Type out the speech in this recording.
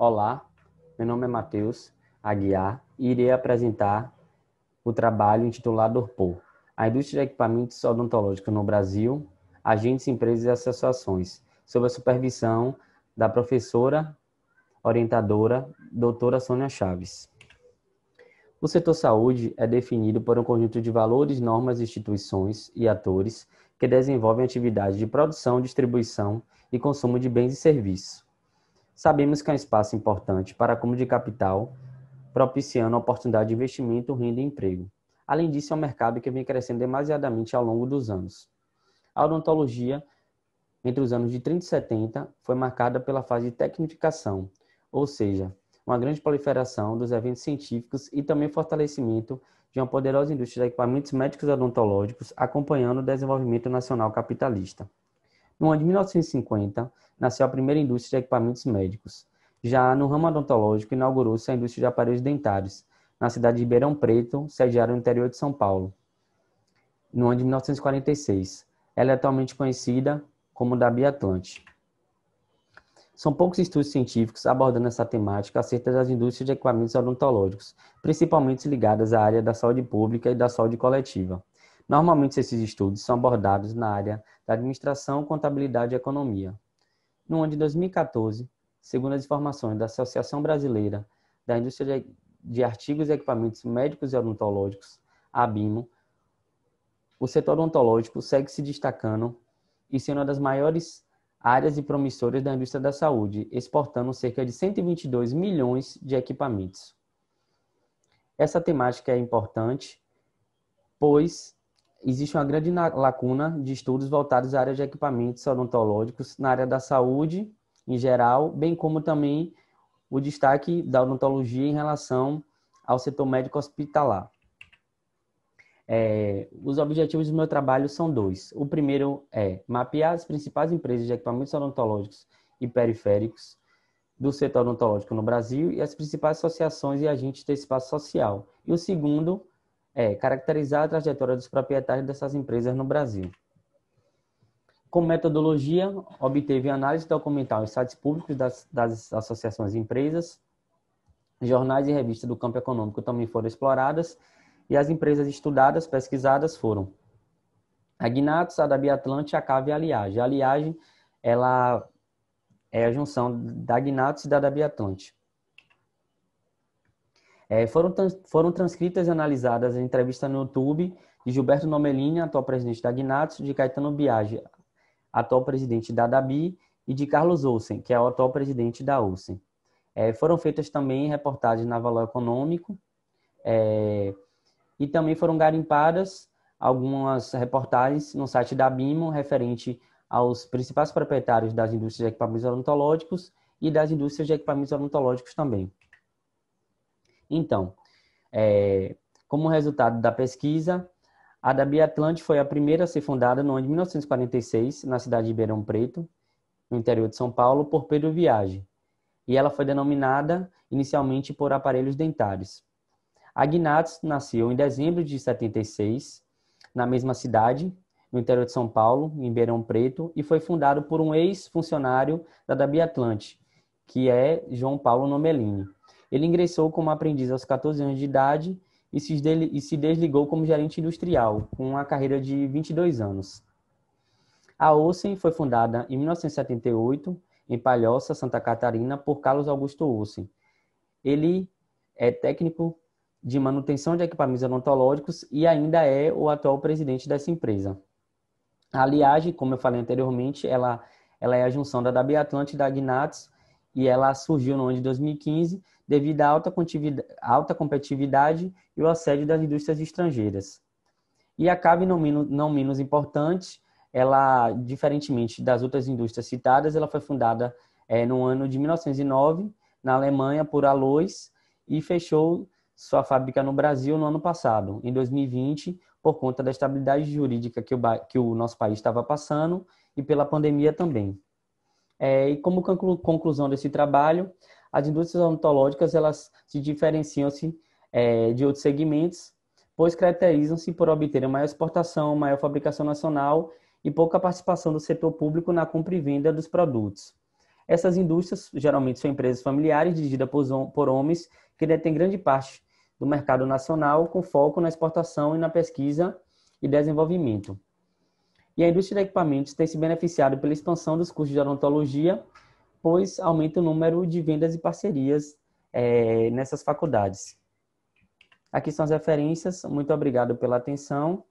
Olá, meu nome é Matheus Aguiar e irei apresentar o trabalho intitulado ORPO, a indústria de equipamentos odontológicos no Brasil, agentes, empresas e associações, sob a supervisão da professora orientadora doutora Sônia Chaves. O setor saúde é definido por um conjunto de valores, normas, instituições e atores que desenvolvem atividades de produção, distribuição e consumo de bens e serviços Sabemos que é um espaço importante para a de capital, propiciando a oportunidade de investimento, renda e emprego. Além disso, é um mercado que vem crescendo demasiadamente ao longo dos anos. A odontologia, entre os anos de 30 e 70, foi marcada pela fase de tecnificação, ou seja, uma grande proliferação dos eventos científicos e também fortalecimento de uma poderosa indústria de equipamentos médicos odontológicos, acompanhando o desenvolvimento nacional capitalista. No ano de 1950, nasceu a primeira indústria de equipamentos médicos. Já no ramo odontológico, inaugurou-se a indústria de aparelhos dentários, na cidade de Ribeirão Preto, sediada no interior de São Paulo, no ano de 1946. Ela é atualmente conhecida como da Biatlante. São poucos estudos científicos abordando essa temática acerca das indústrias de equipamentos odontológicos, principalmente ligadas à área da saúde pública e da saúde coletiva. Normalmente, esses estudos são abordados na área da administração, contabilidade e economia. No ano de 2014, segundo as informações da Associação Brasileira da Indústria de Artigos e Equipamentos Médicos e Odontológicos, ABIMO, o setor odontológico segue se destacando e sendo uma das maiores áreas e promissoras da indústria da saúde, exportando cerca de 122 milhões de equipamentos. Essa temática é importante, pois existe uma grande lacuna de estudos voltados à área de equipamentos odontológicos na área da saúde em geral, bem como também o destaque da odontologia em relação ao setor médico hospitalar. É, os objetivos do meu trabalho são dois. O primeiro é mapear as principais empresas de equipamentos odontológicos e periféricos do setor odontológico no Brasil e as principais associações e agentes do espaço social. E o segundo é caracterizar a trajetória dos proprietários dessas empresas no Brasil. Com metodologia, obteve análise documental em sites públicos das, das associações e empresas, jornais e revistas do campo econômico também foram exploradas e as empresas estudadas, pesquisadas foram Agnatos, Adabi Atlante, Acava e Aliage. A Aliage, ela é a junção da Agnatos e da Adabi Atlante. É, foram, foram transcritas e analisadas a entrevista no YouTube de Gilberto Nomelini, atual presidente da Gnatz, de Caetano Biagi, atual presidente da DABI, e de Carlos Olsen, que é o atual presidente da Olsen. É, foram feitas também reportagens na Valor Econômico é, e também foram garimpadas algumas reportagens no site da BIMO referente aos principais proprietários das indústrias de equipamentos odontológicos e das indústrias de equipamentos odontológicos também. Então, é, como resultado da pesquisa, a da Biatlante foi a primeira a ser fundada no ano de 1946, na cidade de Ribeirão Preto, no interior de São Paulo, por Pedro Viagem. E ela foi denominada inicialmente por aparelhos dentários. A Gnats nasceu em dezembro de 76, na mesma cidade, no interior de São Paulo, em Ribeirão Preto, e foi fundado por um ex-funcionário da Dabi Atlante, que é João Paulo Nomelini. Ele ingressou como aprendiz aos 14 anos de idade e se desligou como gerente industrial, com uma carreira de 22 anos. A Olsen foi fundada em 1978, em Palhoça, Santa Catarina, por Carlos Augusto Olsen. Ele é técnico de manutenção de equipamentos odontológicos e ainda é o atual presidente dessa empresa. A Aliage, como eu falei anteriormente, ela, ela é a junção da WB Atlante e da Gnats, e ela surgiu no ano de 2015 devido à alta, alta competitividade e o assédio das indústrias estrangeiras. E acaba, não menos, não menos importante, ela, diferentemente das outras indústrias citadas, ela foi fundada é, no ano de 1909 na Alemanha por Alois e fechou sua fábrica no Brasil no ano passado, em 2020, por conta da estabilidade jurídica que o, que o nosso país estava passando e pela pandemia também. É, e como conclusão desse trabalho, as indústrias odontológicas elas se diferenciam-se é, de outros segmentos, pois caracterizam-se por obterem maior exportação, maior fabricação nacional e pouca participação do setor público na compra e venda dos produtos. Essas indústrias geralmente são empresas familiares dirigidas por homens que detêm grande parte do mercado nacional, com foco na exportação e na pesquisa e desenvolvimento e a indústria de equipamentos tem se beneficiado pela expansão dos cursos de odontologia, pois aumenta o número de vendas e parcerias é, nessas faculdades. Aqui são as referências. Muito obrigado pela atenção